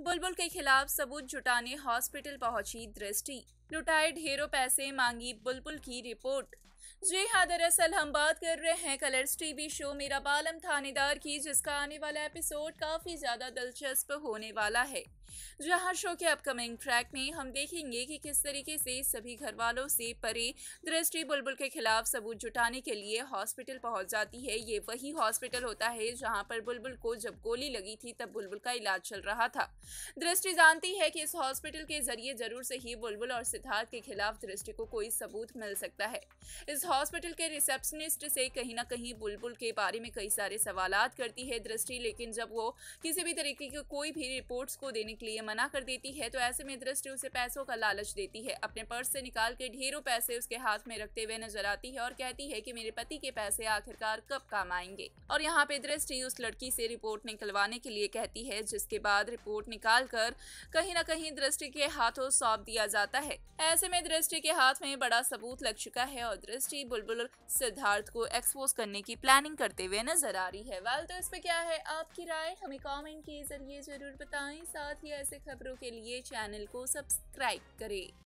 बुलबुल के खिलाफ सबूत जुटाने हॉस्पिटल पहुंची दृष्टि लुटाए ढेरों पैसे मांगी बुलबुल की रिपोर्ट जी हाँ दरअसल हम बात कर रहे हैं कलर्स टीवी शो मेरा बालम थानेदार की जिसका आने वाला एपिसोड काफ़ी ज़्यादा दिलचस्प होने वाला है जहां शो के अपकमिंग ट्रैक में हम देखेंगे कि किस तरीके से सभी घर वालों से परे दृष्टि बुलबुल के खिलाफ सबूत जुटाने के लिए हॉस्पिटल पहुंच जाती है ये वही हॉस्पिटल होता है जहां पर बुलबुल को जब गोली लगी थी तब बुलबुल का इलाज चल रहा था दृष्टि जानती है कि इस हॉस्पिटल के जरिए जरूर से ही बुलबुल और सिद्धार्थ के खिलाफ दृष्टि को कोई सबूत मिल सकता है इस हॉस्पिटल के रिसेप्शनिस्ट से कहीं ना कहीं बुलबुल के बारे में कई सारे सवाल करती है दृष्टि लेकिन जब वो किसी भी तरीके की कोई भी रिपोर्ट को देने के के लिए मना कर देती है तो ऐसे में दृष्टि उसे पैसों का लालच देती है अपने पर्स से निकाल के ढेरों पैसे उसके हाथ में रखते हुए नजर आती है और कहती है कि मेरे पति के पैसे आखिरकार कब काम आएंगे और यहाँ पे दृष्टि उस लड़की से रिपोर्ट निकलवाने के लिए कहती है जिसके बाद रिपोर्ट निकाल कर कहीं ना कहीं दृष्टि के हाथों सौंप दिया जाता है ऐसे में दृष्टि के हाथ में बड़ा सबूत लग चुका है और दृष्टि बुलबुल सिद्धार्थ को एक्सपोज करने की प्लानिंग करते हुए नजर आ रही है वाल तो इस पे क्या है आपकी राय हमें कॉमेंट के जरिए जरूर बताएं साथ ही ऐसे खबरों के लिए चैनल को सब्सक्राइब करें